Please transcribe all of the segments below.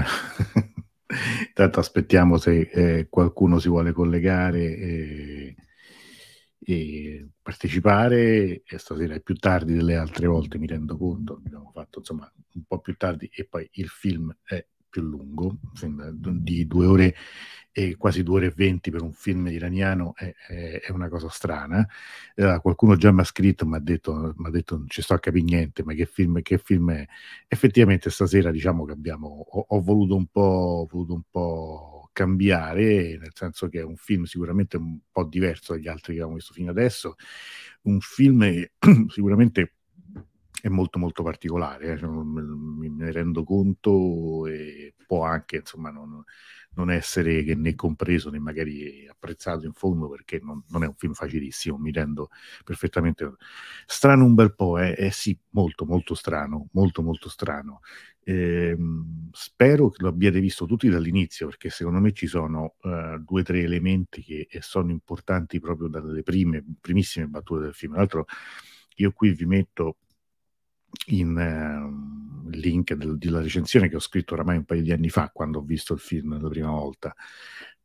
Intanto aspettiamo se eh, qualcuno si vuole collegare e, e, partecipare. E stasera è più tardi delle altre volte, mi rendo conto. Abbiamo fatto insomma un po' più tardi e poi il film è più lungo, di due ore e quasi due ore e venti per un film iraniano è, è, è una cosa strana. Eh, qualcuno già mi ha scritto, mi ha detto, detto, non ci sto a capire niente, ma che film, che film è? Effettivamente stasera diciamo che abbiamo, ho, ho voluto un po', voluto un po' cambiare, nel senso che è un film sicuramente un po' diverso dagli altri che abbiamo visto fino adesso, un film sicuramente è molto molto particolare, eh, cioè, me rendo conto e può anche insomma non, non, essere né compreso né magari apprezzato in fondo perché non, non, è un film facilissimo, mi rendo perfettamente strano un bel po', eh, eh sì, molto molto strano, molto molto strano. Eh, spero che lo abbiate visto tutti dall'inizio perché secondo me ci sono uh, due o tre elementi che eh, sono importanti proprio dalle prime, primissime battute del film. Tra l'altro io qui vi metto in eh, il link del, della recensione che ho scritto oramai un paio di anni fa quando ho visto il film la prima volta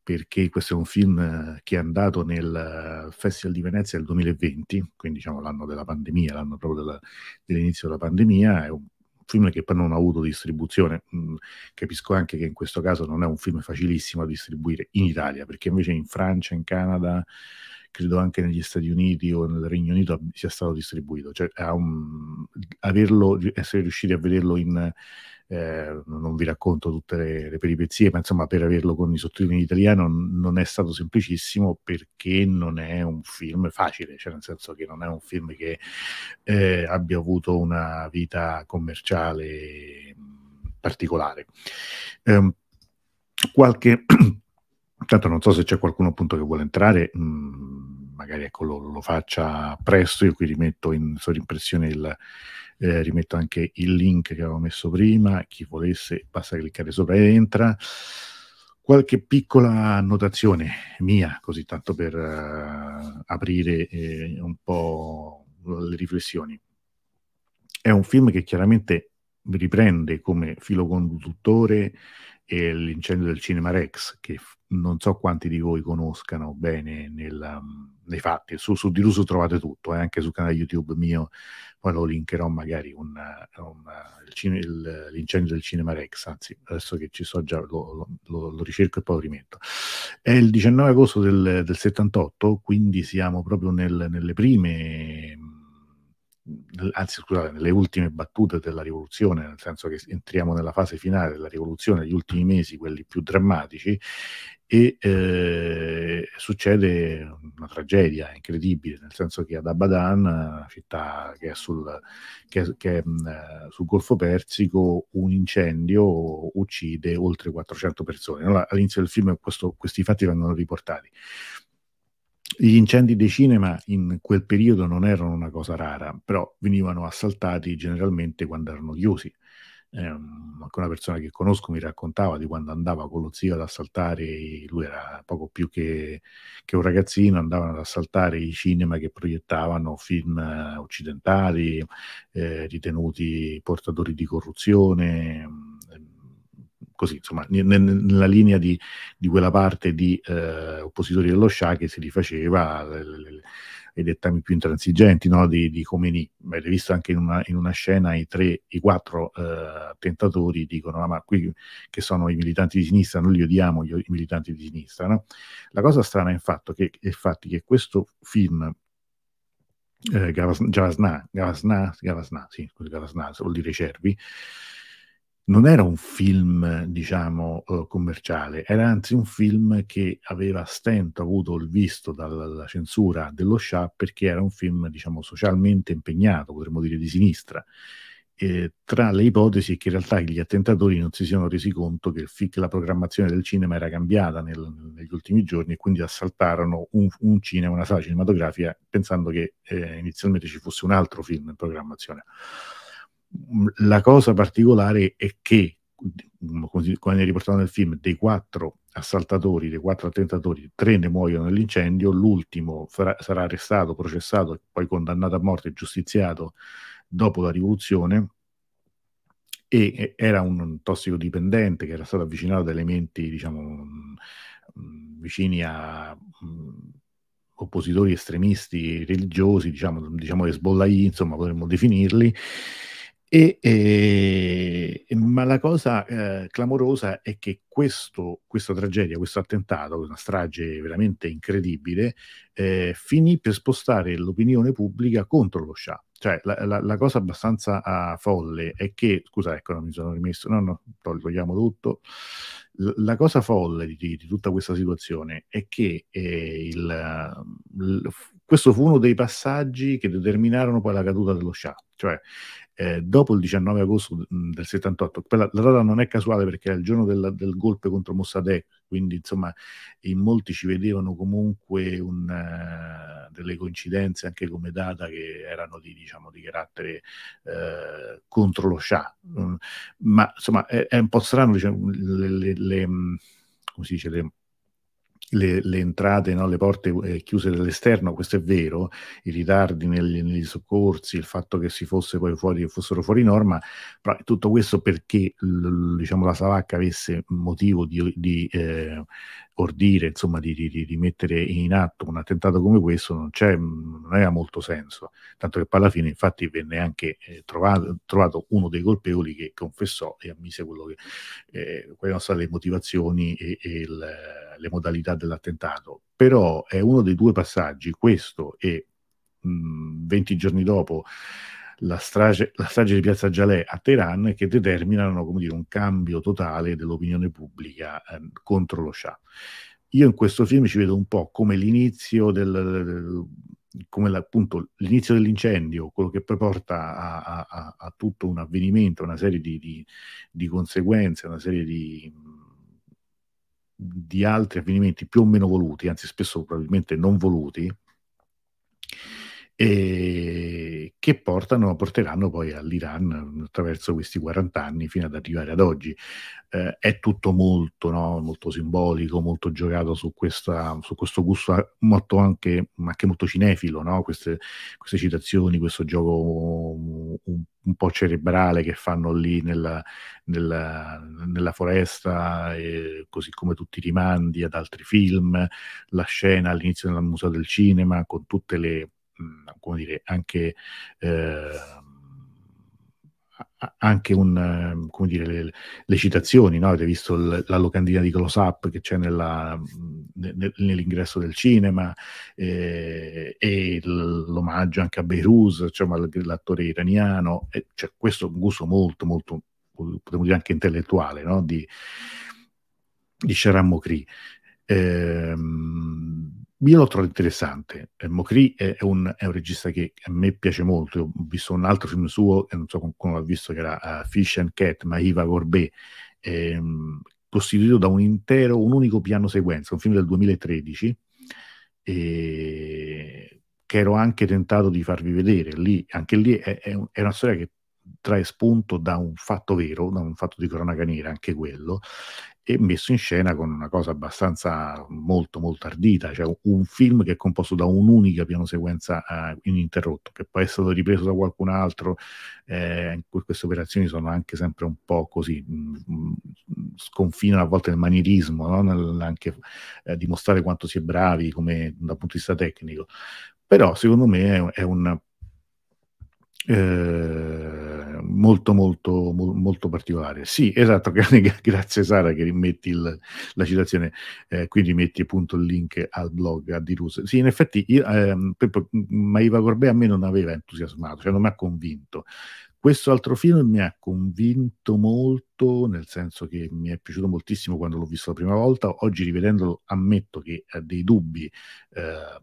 perché questo è un film eh, che è andato nel eh, Festival di Venezia del 2020, quindi diciamo l'anno della pandemia, l'anno proprio della, dell'inizio della pandemia, è un film che poi non ha avuto distribuzione. Mm, capisco anche che in questo caso non è un film facilissimo da distribuire in Italia, perché invece in Francia, in Canada, credo anche negli Stati Uniti o nel Regno Unito sia stato distribuito, cioè un, averlo, essere riusciti a vederlo in... Eh, non vi racconto tutte le, le, peripezie, ma insomma per averlo con i sottotitoli in italiano non è stato semplicissimo perché non è un film facile, cioè nel senso che non è un film che eh, abbia avuto una vita commerciale mm, particolare. Eh, qualche Intanto non so se c'è qualcuno appunto che vuole entrare, mh, mm, magari ecco, lo, lo, faccia presto, io qui rimetto in sovrimpressione il, eh, rimetto anche il link che avevo messo prima, chi volesse basta cliccare sopra e entra. Qualche piccola annotazione mia, così tanto per uh, aprire eh, un po' le riflessioni. È un film che chiaramente riprende come filo conduttore eh, l'incendio del Cinema Rex, che non so quanti di voi conoscano bene nel, um, nei fatti, su, su Diluso trovate tutto, eh, anche sul canale YouTube mio, poi lo linkerò magari un, un, il cine, il, l'incendio del Cinema Rex, anzi adesso che ci so già lo, lo, lo, ricerco e poi lo rimetto. È il 19 agosto del, del 78, quindi siamo proprio nel, nelle prime anzi scusate, nelle ultime battute della rivoluzione, nel senso che entriamo nella fase finale della rivoluzione, gli ultimi mesi, quelli più drammatici, e eh, succede una tragedia incredibile, nel senso che ad Abadan, città che è sul, che che è, mh, sul Golfo Persico, un incendio uccide oltre 400 persone. Allora, all'inizio del film questo, questi fatti vengono riportati gli incendi dei cinema in quel periodo non erano una cosa rara, però venivano assaltati generalmente quando erano chiusi. Eh, una persona che conosco mi raccontava di quando andava con lo zio ad assaltare, lui era poco più che, che un ragazzino, andavano ad assaltare i cinema che proiettavano film eh, occidentali, eh, ritenuti portatori di corruzione così, insomma, ne, ne, nella linea di, di, quella parte di eh, oppositori dello Shah che si rifaceva ai dettami più intransigenti no? di, di Khomeini. Avete visto anche in una, in una, scena i tre, i quattro eh, tentatori dicono: ah, Ma qui che sono i militanti di sinistra, noi li odiamo gli, i militanti di sinistra. No? La cosa strana è infatti che, infatti, che questo film eh, Gavasna, Gavasna, Gavasna, sì, Gavasna, vuol dire cervi, non era un film, diciamo, eh, commerciale, era anzi un film che aveva a stento avuto il visto dalla censura dello Shah perché era un film, diciamo, socialmente impegnato, potremmo dire di sinistra. Eh, tra le ipotesi è che in realtà gli attentatori non si siano resi conto che, fi- che la programmazione del cinema era cambiata nel, negli ultimi giorni e quindi assaltarono un, un cinema, una sala cinematografica, pensando che eh, inizialmente ci fosse un altro film in programmazione. Mm, la cosa particolare è che, mm, come riportato nel film, dei quattro assaltatori, dei quattro attentatori, tre ne muoiono nell'incendio, l'ultimo farà, sarà arrestato, processato e poi condannato a morte e giustiziato dopo la rivoluzione e era un tossicodipendente che era stato avvicinato ad elementi diciamo mm, vicini a oppositori estremisti religiosi, diciamo, diciamo esbollai, insomma potremmo definirli, e, eh, e, ma la cosa eh, clamorosa è che questo, questa tragedia, questo attentato, una strage veramente incredibile, eh, finì per spostare l'opinione pubblica contro lo Shah. Cioè, la, la, la cosa abbastanza ah, folle è che, scusa, ecco, non mi sono rimesso, no, no, togliamo tutto. L- la cosa folle di, di, tutta questa situazione è che eh, il, l- questo fu uno dei passaggi che determinarono poi la caduta dello Shah. Cioè, eh, dopo il 19 agosto del 78, quella, la data non è casuale perché era il giorno del, del golpe contro Mossadegh, quindi insomma in molti ci vedevano comunque un, uh, delle coincidenze anche come data che erano di, diciamo, di carattere uh, contro lo Shah. Um, ma insomma è, è, un po' strano, diciamo, le, le, le, mm, come si dice, le le, le entrate, no, le porte eh, chiuse dall'esterno, questo è vero, i ritardi negli, negli, soccorsi, il fatto che si fosse poi fuori, fossero fuori norma, però tutto questo perché l, diciamo, la Savacca avesse motivo di, di eh, ordire, insomma, di, di, di, mettere in atto un attentato come questo non, non aveva molto senso, tanto che poi alla fine infatti venne anche eh, trovato, trovato, uno dei colpevoli che confessò e ammise quello che, eh, quelle sono state le motivazioni e, e il le modalità dell'attentato, però è uno dei due passaggi, questo e mh, mm, 20 giorni dopo la strage, la strage, di Piazza Gialè a Teheran che determinano dire, un cambio totale dell'opinione pubblica eh, contro lo Shah. Io in questo film ci vedo un po' come l'inizio del, come appunto l'inizio dell'incendio, quello che poi porta a, a, a, tutto un avvenimento, una serie di, di, di conseguenze, una serie di di altri avvenimenti più o meno voluti, anzi spesso probabilmente non voluti, e che portano, porteranno poi all'Iran attraverso questi 40 anni fino ad arrivare ad oggi. Eh, è tutto molto, no? molto simbolico, molto giocato su, questa, su questo gusto molto anche, anche molto cinefilo, no? queste, queste, citazioni, questo gioco mm, un, un, po' cerebrale che fanno lì nella, nella, nella foresta, così come tutti i rimandi ad altri film, la scena all'inizio del Museo del Cinema con tutte le Mhmm, come dire, anche, eh, anche un, come dire, le, le citazioni, no? avete visto l- la locandina di Close Up che c'è nella, mhmm, ne, nell'ingresso del cinema eh, e l- l'omaggio anche a Beirut, cioè, l'attore iraniano, e, cioè, questo è un gusto molto, molto, potremmo dire anche intellettuale, no? di, di Sharam Mokri. Eh, io lo trovo interessante. Eh, Mokri è, è, un, è, un, regista che a me piace molto. ho visto un altro film suo, e non so come l'ha visto, che era uh, Fish and Cat, ma Iva Gorbet, ehm, costituito da un intero, un unico piano sequenza, un film del 2013, eh, che ero anche tentato di farvi vedere. Lì, anche lì è, è una storia che trae spunto da un fatto vero, da un fatto di cronaca nera, anche quello, e messo in scena con una cosa abbastanza molto molto ardita, cioè un film che è composto da un'unica piano sequenza uh, eh, ininterrotto, che poi è stato ripreso da qualcun altro, eh, queste operazioni sono anche sempre un po' così, mm, sconfinano a volte nel manierismo, no? nel, anche eh, dimostrare quanto si è bravi come, dal punto di vista tecnico, però secondo me è, è un... Eh, molto, molto, molto particolare. Sì, esatto, grazie Sara che rimetti il, la citazione, eh, qui rimetti appunto il link al blog a Dirus. Sì, in effetti, io, ehm, Peppo, a me non aveva entusiasmato, cioè non mi ha convinto. Questo altro film mi ha convinto molto, nel senso che mi è piaciuto moltissimo quando l'ho visto la prima volta. Oggi rivedendolo ammetto che ha eh, dei dubbi eh,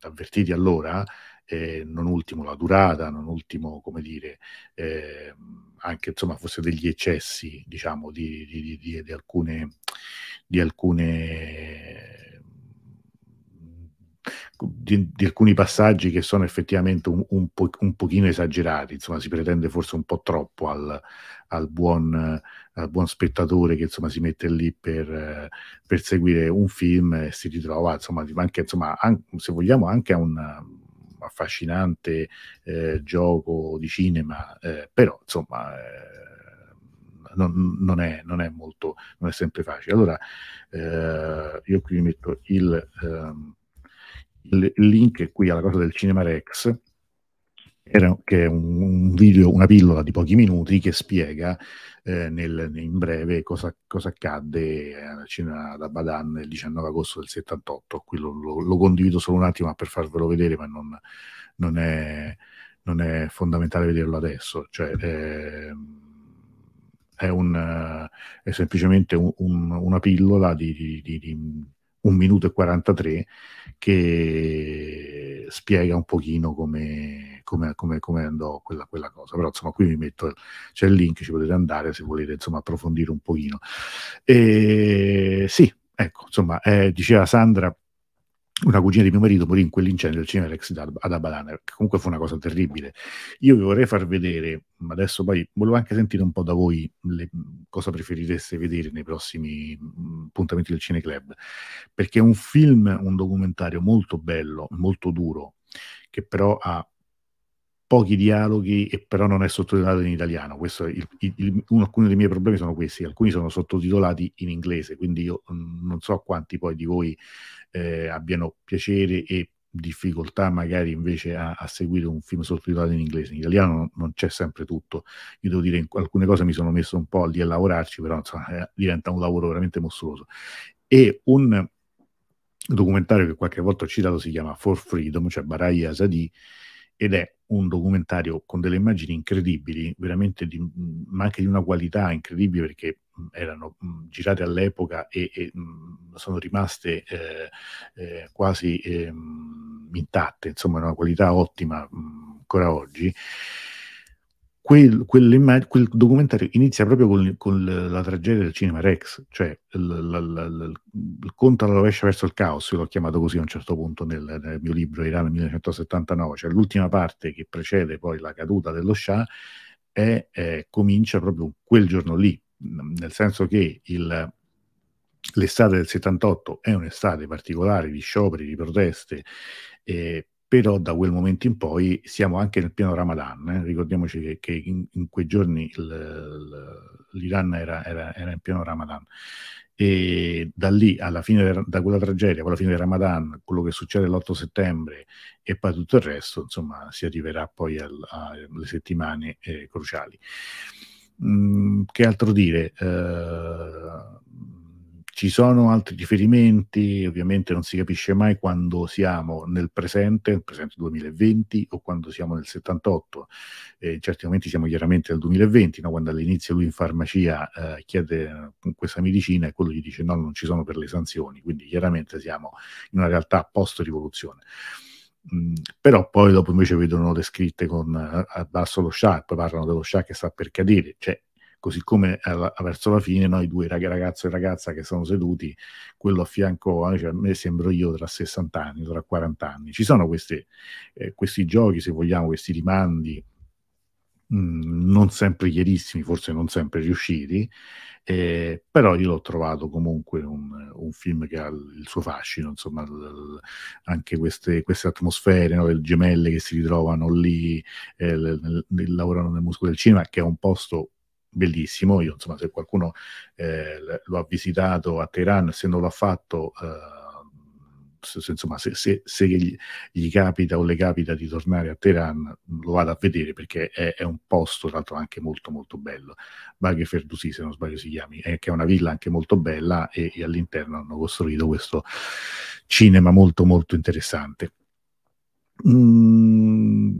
avvertiti allora eh, non ultimo la durata, non ultimo, come dire, eh, anche insomma forse degli eccessi, diciamo, di, di, di, di alcune, alcune di, di, alcuni passaggi che sono effettivamente un, un, po', un, pochino esagerati, insomma si pretende forse un po' troppo al, al, buon, al buon, spettatore che insomma si mette lì per, per seguire un film e si ritrova insomma, anche, insomma, anche, se vogliamo anche a un affascinante eh, gioco di cinema, eh, però insomma eh, non, non, è, non, è, molto, non è sempre facile. Allora eh, io qui metto il, ehm, il link qui alla cosa del Cinema Rex che è un, un video, una pillola di pochi minuti che spiega eh, nel, in breve cosa, cosa accadde eh, alla cena da Badan il 19 agosto del 78. Qui lo, lo, lo condivido solo un attimo per farvelo vedere, ma non, non, è, non è, fondamentale vederlo adesso. Cioè, eh, è, un, è, semplicemente un, un, una pillola di, di, di, di 1 minuto e 43 che spiega un pochino come come, come, come andò quella, quella, cosa. Però insomma qui vi metto, c'è il link, ci potete andare se volete insomma approfondire un pochino. E, sì, ecco, insomma, eh, diceva Sandra, una cugina di mio marito morì in quell'incendio del Cinerex ad Abalana, che comunque fu una cosa terribile. Io vi vorrei far vedere, ma adesso poi volevo anche sentire un po' da voi le, cosa preferireste vedere nei prossimi mm, appuntamenti del Cineclub, perché è un film, un documentario molto bello, molto duro, che però ha pochi dialoghi e però non è sottotitolato in italiano. Il, il, il, uno, alcuni dei miei problemi sono questi, alcuni sono sottotitolati in inglese, quindi io mm, non so quanti poi di voi eh, abbiano piacere e difficoltà magari invece a, a, seguire un film sottotitolato in inglese. In italiano non, non c'è sempre tutto. Io devo dire, in, alcune cose mi sono messo un po' lì a lavorarci, però insomma, eh, diventa un lavoro veramente mostruoso. E un documentario che qualche volta ho citato si chiama For Freedom, cioè Baraya Sadi, ed è un documentario con delle immagini incredibili, veramente di, ma anche di una qualità incredibile perché erano girate all'epoca e, e sono rimaste eh, eh, quasi eh, intatte, insomma una qualità ottima ancora oggi quel, quel documentario inizia proprio con, con, la tragedia del cinema Rex, cioè il, conto alla rovescia verso il caos, io l'ho chiamato così a un certo punto nel, nel mio libro Iran 1979, cioè l'ultima parte che precede poi la caduta dello Shah è, eh, comincia proprio quel giorno lì, nel senso che il, l'estate del 78 è un'estate particolare di scioperi, di proteste, eh, però da quel momento in poi siamo anche nel pieno Ramadan, eh? ricordiamoci che, che in, in, quei giorni il, l'Iran era, era, era, in pieno Ramadan e da lì alla fine del, da quella tragedia, con la fine del Ramadan, quello che succede l'8 settembre e poi tutto il resto, insomma, si arriverà poi alle settimane eh, cruciali. Mm, che altro dire? Eh, ci sono altri riferimenti, ovviamente non si capisce mai quando siamo nel presente, nel presente 2020 o quando siamo nel 78. Eh, in certi momenti siamo chiaramente nel 2020, no? quando all'inizio lui in farmacia eh, chiede eh, questa medicina e quello gli dice no, non ci sono per le sanzioni, quindi chiaramente siamo in una realtà post-rivoluzione. Mm, però poi dopo invece vedono le scritte con a, eh, a basso lo scià, poi parlano dello scià che sta per cadere, cioè così come alla, verso la fine noi due ragazzo e ragazza che sono seduti, quello a fianco eh, cioè, a cioè, me sembro io tra 60 anni, tra 40 anni. Ci sono queste, eh, questi giochi, se vogliamo, questi rimandi mh, mm, non sempre chiarissimi, forse non sempre riusciti, eh, però io l'ho trovato comunque un, un, film che ha il suo fascino, insomma, l, l, anche queste, queste atmosfere, no, le gemelle che si ritrovano lì, eh, l, lavorano nel muscolo del cinema, che è un posto bellissimo. Io, insomma, se qualcuno eh, lo ha visitato a Teheran, se non l'ha fatto, eh, se, insomma, se, se, se gli, gli, capita o le capita di tornare a Teheran, lo vado a vedere perché è, è un posto, tra l'altro, anche molto, molto bello. Baghe Ferdusi, se non sbaglio, si chiami, eh, che è una villa anche molto bella e, e all'interno hanno costruito questo cinema molto, molto interessante. Mm,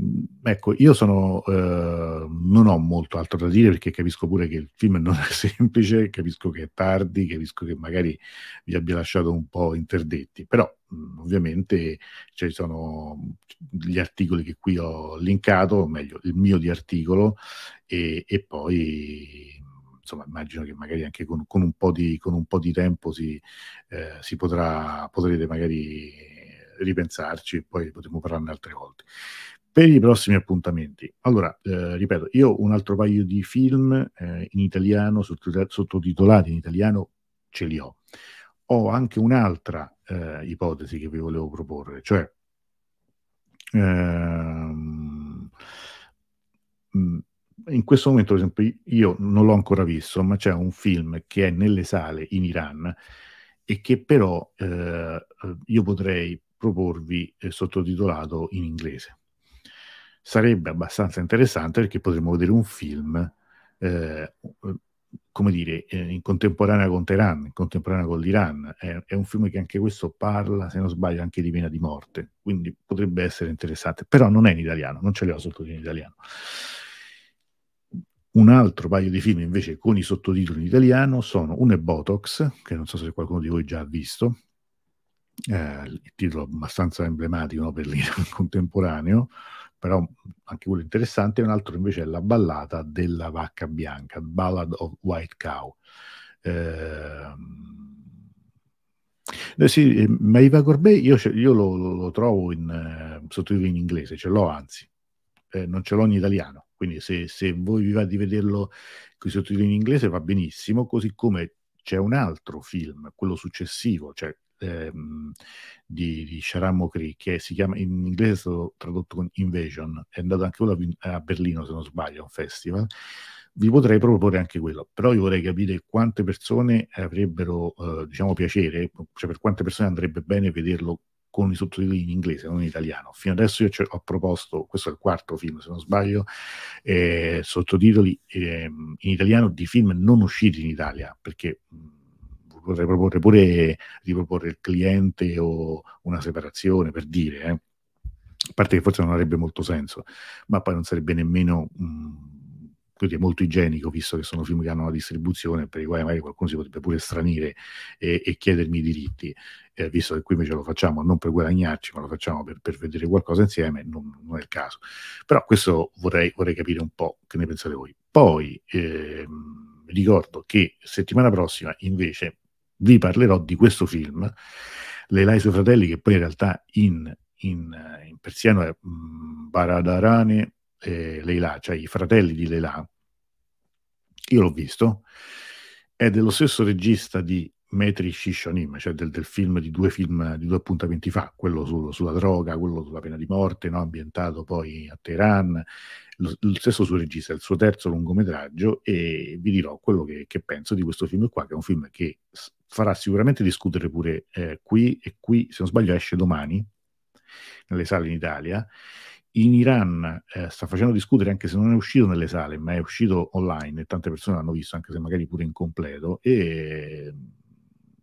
ecco, io sono, eh, non ho molto altro da dire perché capisco pure che il film non è semplice, capisco che è tardi, capisco che magari vi abbia lasciato un po' interdetti, però mm, ovviamente ci cioè, sono gli articoli che qui ho linkato, o meglio il mio di articolo, e, e poi insomma immagino che magari anche con, con, un, po di, con un, po di, tempo si, eh, si potrà, potrete magari ripensarci, poi potremo parlarne altre volte. Per i prossimi appuntamenti, allora, eh, ripeto, io un altro paio di film eh, in italiano, sottotitolati in italiano, ce li ho. Ho anche un'altra eh, ipotesi che vi volevo proporre, cioè ehm, mm, in questo momento, per esempio, io non l'ho ancora visto, ma c'è un film che è nelle sale in Iran e che però eh, eh, io potrei proporvi eh, sottotitolato in inglese. Sarebbe abbastanza interessante perché potremmo vedere un film, eh, come dire, eh, in contemporanea con Teheran, in contemporanea con l'Iran. È, è, un film che anche questo parla, se non sbaglio, anche di pena di morte, quindi potrebbe essere interessante, però non è in italiano, non ce l'ho sottotitoli in italiano. Un altro paio di film invece con i sottotitoli in italiano sono uno è Botox, che non so se qualcuno di voi già ha visto, eh, titolo abbastanza emblematico no, per l'Iran contemporaneo, però anche quello interessante, un altro invece è la ballata della vacca bianca, Ballad of White Cow. Eh, eh sì, eh, ma Iva Gorbet io, io lo, lo, trovo in eh, sottotitoli in inglese, ce l'ho anzi, eh, non ce l'ho in italiano, quindi se, se voi vi va di vederlo con i in inglese va benissimo, così come c'è un altro film, quello successivo, cioè ehm, di, di Sharam che si chiama in inglese è stato tradotto con Invasion, è andato anche quello a Berlino se non sbaglio, a un festival vi potrei proporre anche quello, però io vorrei capire quante persone avrebbero eh, diciamo piacere, cioè per quante persone andrebbe bene vederlo con i sottotitoli in inglese, non in italiano. Fino adesso io ho proposto, questo è il quarto film se non sbaglio, eh, sottotitoli eh, in italiano di film non usciti in Italia, perché mh, potrei proporre pure riproporre il cliente o una separazione per dire, eh. a parte che forse non avrebbe molto senso, ma poi non sarebbe nemmeno mh, mm, quindi è molto igienico visto che sono film che hanno una distribuzione per i quali magari qualcuno si potrebbe pure stranire e, e chiedermi i diritti, eh, visto che qui invece lo facciamo non per guadagnarci, ma lo facciamo per, per vedere qualcosa insieme, non, non, è il caso. Però questo vorrei, vorrei, capire un po' che ne pensate voi. Poi... Ehm, vi ricordo che settimana prossima invece vi parlerò di questo film, Leila e i suoi fratelli, che poi in realtà in, in, in persiano è mm, Baradarane e Leila, cioè i fratelli di Leila. Io l'ho visto, è dello stesso regista di Metri Shishonim, cioè del, del film, di film di due appuntamenti fa, quello su, sulla droga, quello sulla pena di morte, no? ambientato poi a Teheran, lo, lo, stesso suo regista, il suo terzo lungometraggio e vi dirò quello che, che penso di questo film qua, che è un film che farà sicuramente discutere pure eh, qui e qui, se non sbaglio, esce domani nelle sale in Italia. In Iran eh, sta facendo discutere, anche se non è uscito nelle sale, ma è uscito online e tante persone l'hanno visto, anche se magari pure incompleto, e mm,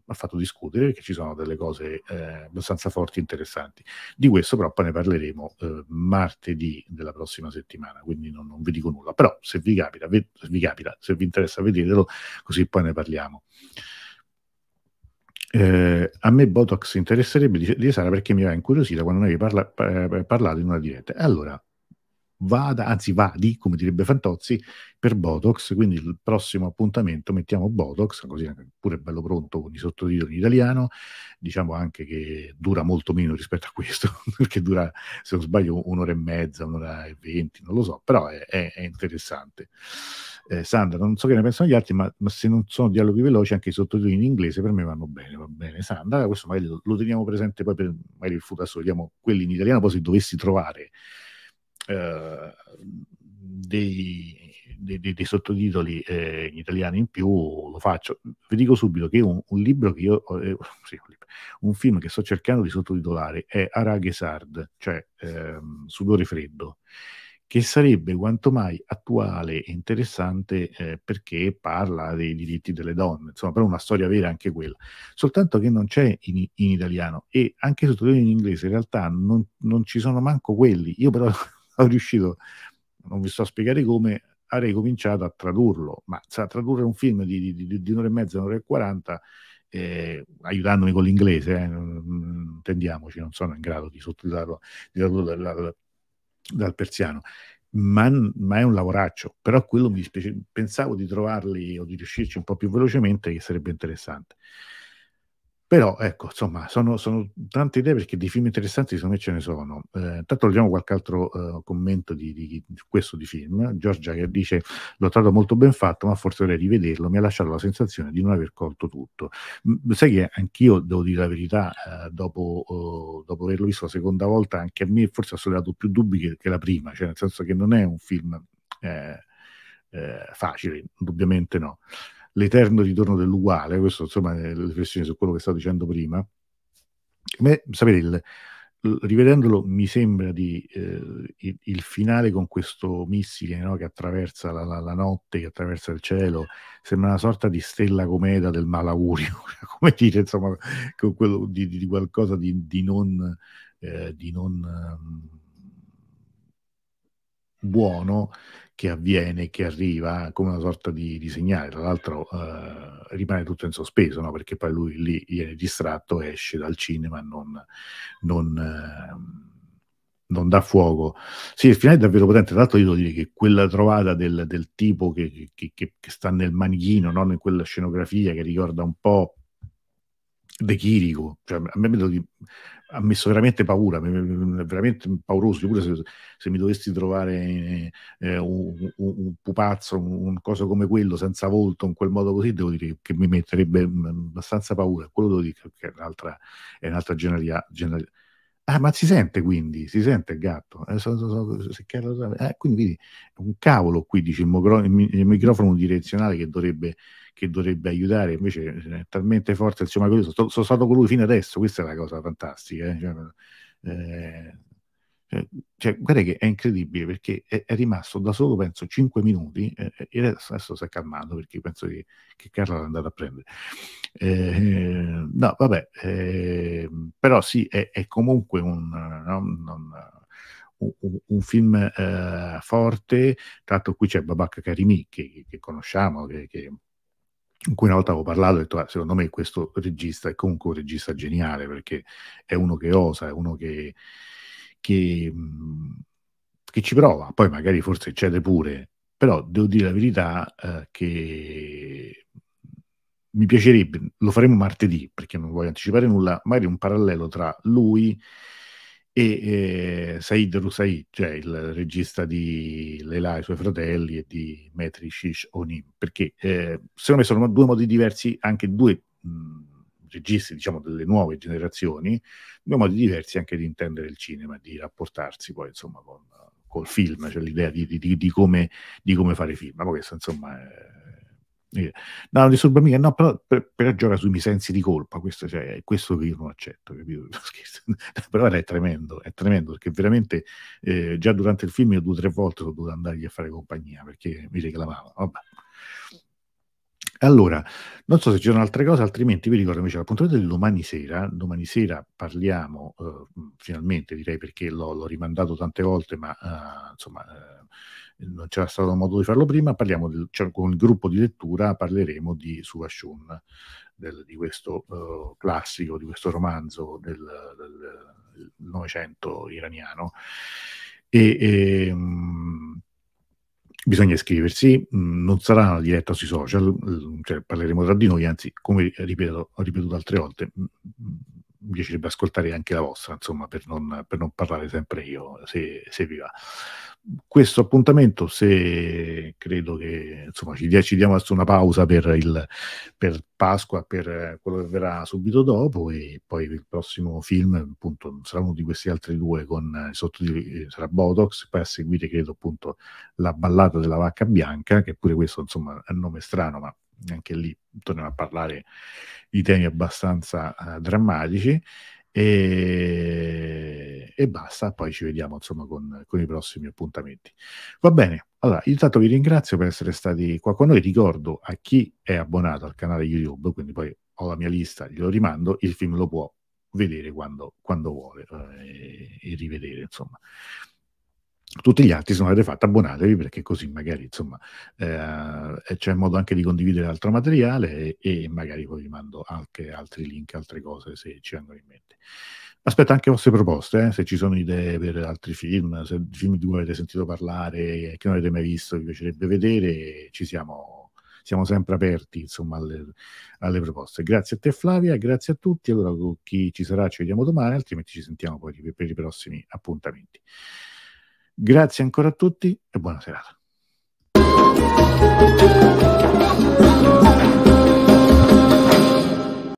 ha fatto discutere perché ci sono delle cose eh, abbastanza forti e interessanti. Di questo però poi ne parleremo eh, martedì della prossima settimana, quindi non, non vi dico nulla, però se vi, capita, ve- se vi capita, se vi interessa, vedetelo, così poi ne parliamo. Eh, a me Botox interesserebbe di, di Sara perché mi aveva incuriosita quando ne avevi parla, eh, parlato in una diretta. Allora, vada, anzi vadi, come direbbe Fantozzi, per Botox, quindi il prossimo appuntamento mettiamo Botox, così pure bello pronto con i sottotitoli in italiano, diciamo anche che dura molto meno rispetto a questo, perché dura, se non sbaglio, un'ora e mezza, un'ora e venti, non lo so, però è, è, è interessante eh, Sandra, non so che ne pensano gli altri, ma, ma se non sono dialoghi veloci, anche i sottotitoli in inglese per me vanno bene, va bene. Sandra, questo magari lo, lo teniamo presente poi per magari il futuro, adesso vediamo quelli in italiano, poi se dovessi trovare eh, dei, dei, dei, dei, sottotitoli eh, in italiano in più lo faccio. Vi dico subito che un, un libro che io eh, sì, un, libro, un, film che sto cercando di sottotitolare è Araghe Sard, cioè ehm, Sudore Freddo che sarebbe quanto mai attuale e interessante eh, perché parla dei diritti delle donne, insomma, però una storia vera anche quella, soltanto che non c'è in, in italiano e anche sottotitoli in inglese in realtà non, non, ci sono manco quelli, io però ho riuscito, non vi sto a spiegare come, avrei cominciato a tradurlo, ma sa, tradurre un film di, di, di, di un'ora e mezza, un'ora e quaranta, eh, aiutandomi con l'inglese, eh, intendiamoci, non sono in grado di sottotitolare dal persiano, ma, ma, è un lavoraccio. Però quello mi dispiace, pensavo di trovarli o di riuscirci un po' più velocemente, che sarebbe interessante. Però ecco, insomma, sono, sono tante idee perché di film interessanti secondo me ce ne sono. Eh, intanto leggiamo qualche altro eh, commento di, di, di, questo di film. Giorgia che dice l'ho trovato molto ben fatto, ma forse dovrei rivederlo. Mi ha lasciato la sensazione di non aver colto tutto. M- sai che anch'io, devo dire la verità, eh, dopo, oh, dopo, averlo visto la seconda volta, anche a me forse ha sollevato più dubbi che, che, la prima, cioè nel senso che non è un film eh, eh, facile, indubbiamente no l'eterno ritorno dell'uguale, questo insomma è la riflessione su quello che stavo dicendo prima, me, sapete, il, rivedendolo mi sembra di eh, il, il, finale con questo missile no, che attraversa la, la, la, notte, che attraversa il cielo, sembra una sorta di stella cometa del malaugurio, come dire, insomma, quello di, di, qualcosa di, di non, eh, di non ehm, buono che avviene, che arriva come una sorta di, di segnale, tra l'altro eh, rimane tutto in sospeso, no? perché poi lui lì viene distratto, esce dal cinema, non, non, eh, non dà fuoco. Sì, il finale è davvero potente, tra l'altro io devo dire che quella trovata del, del tipo che, che, che, che, sta nel manichino, no? in quella scenografia che ricorda un po' De Chirico, cioè, a me ha messo veramente paura, veramente pauroso, pure se, se mi dovessi trovare eh, un, un, pupazzo, un, cosa come quello, senza volto, in quel modo così, devo dire che mi metterebbe mm, abbastanza paura, quello devo dire che è un'altra, è un'altra generalità, generalità Ah, ma si sente quindi, si sente il gatto. Eh, so, so, so, eh, quindi vedi, un cavolo qui dice il, micro, il microfono direzionale che dovrebbe, che dovrebbe, aiutare, invece eh, è talmente forte il suo macroso. Sono stato con lui fino adesso, questa è la cosa fantastica. Eh? Cioè, eh, eh, cioè, guarda che è incredibile perché è, è rimasto da solo, penso, 5 minuti eh, eh, e adesso, adesso si è calmato perché penso che, che Carla l'ha andata a prendere. Eh, no, vabbè, eh, però sì, è, è comunque un, no, non, un, un, film eh, forte, tra l'altro qui c'è Babacca Karimi che, che conosciamo, che, che, in cui una volta avevo parlato, ho detto, ah, secondo me questo regista è comunque un regista geniale perché è uno che osa, è uno che che, che ci prova, poi magari forse cede pure, però devo dire la verità eh, che mi piacerebbe, lo faremo martedì perché non voglio anticipare nulla, magari un parallelo tra lui e eh, Said Rusai, cioè il regista di Leila e i suoi fratelli e di Metri Shish Onim, perché eh, secondo me sono due modi diversi, anche due... Mh, registi, diciamo, delle nuove generazioni, due modi diversi anche di intendere il cinema, di rapportarsi poi, insomma, con, col film, cioè l'idea di, di, di, come, di, come, fare film. Ma questo, insomma, è... no, non disturba mica, no, però, per, però gioca sui miei sensi di colpa, questo, cioè, è questo che io non accetto, capito? però è tremendo, è tremendo, perché veramente eh, già durante il film io due o tre volte sono dovuto andargli a fare compagnia, perché mi reclamava, vabbè. Allora, non so se ci sono altre cose, altrimenti vi ricordo invece l'appuntamento di domani sera. Domani sera parliamo, eh, finalmente direi perché l'ho, l'ho, rimandato tante volte, ma eh, insomma eh, non c'era stato modo di farlo prima. Parliamo del, cioè, con il gruppo di lettura, parleremo di Suvashun, di questo eh, classico, di questo romanzo del, del, del Novecento iraniano. E, e ehm, mh, bisogna iscriversi, mm, non sarà una diretta sui social, mm, cioè parleremo tra di noi, anzi, come ripeto, ho ripetuto altre volte, mm, mi piacerebbe ascoltare anche la vostra, insomma, per non, per non parlare sempre io, se, se vi va questo appuntamento, se credo che insomma, ci decidiamo adesso una pausa per, il, per Pasqua, per quello che verrà subito dopo, e poi il prossimo film, appunto, sarà uno di questi altri due con i eh, sottotitoli, eh, sarà Botox, poi a seguire credo appunto La ballata della vacca bianca, che pure questo insomma è un nome strano, ma anche lì torniamo a parlare di temi abbastanza uh, drammatici. E e basta, poi ci vediamo insomma con, con, i prossimi appuntamenti. Va bene, allora intanto vi ringrazio per essere stati qua con noi, ricordo a chi è abbonato al canale YouTube, quindi poi ho la mia lista, glielo rimando, il film lo può vedere quando, quando vuole eh, e rivedere insomma tutti gli altri se non avete fatto abbonatevi perché così magari insomma eh, eh, c'è modo anche di condividere altro materiale e, e magari poi vi mando anche altri link, altre cose se ci vengono in mente. Aspetta anche le vostre proposte, eh, se ci sono idee per altri film, se film di cui avete sentito parlare, che non avete mai visto, vi piacerebbe vedere, ci siamo, siamo sempre aperti insomma, alle, alle, proposte. Grazie a te Flavia, grazie a tutti, allora chi ci sarà ci vediamo domani, altrimenti ci sentiamo poi per i prossimi appuntamenti. Grazie ancora a tutti e buona serata.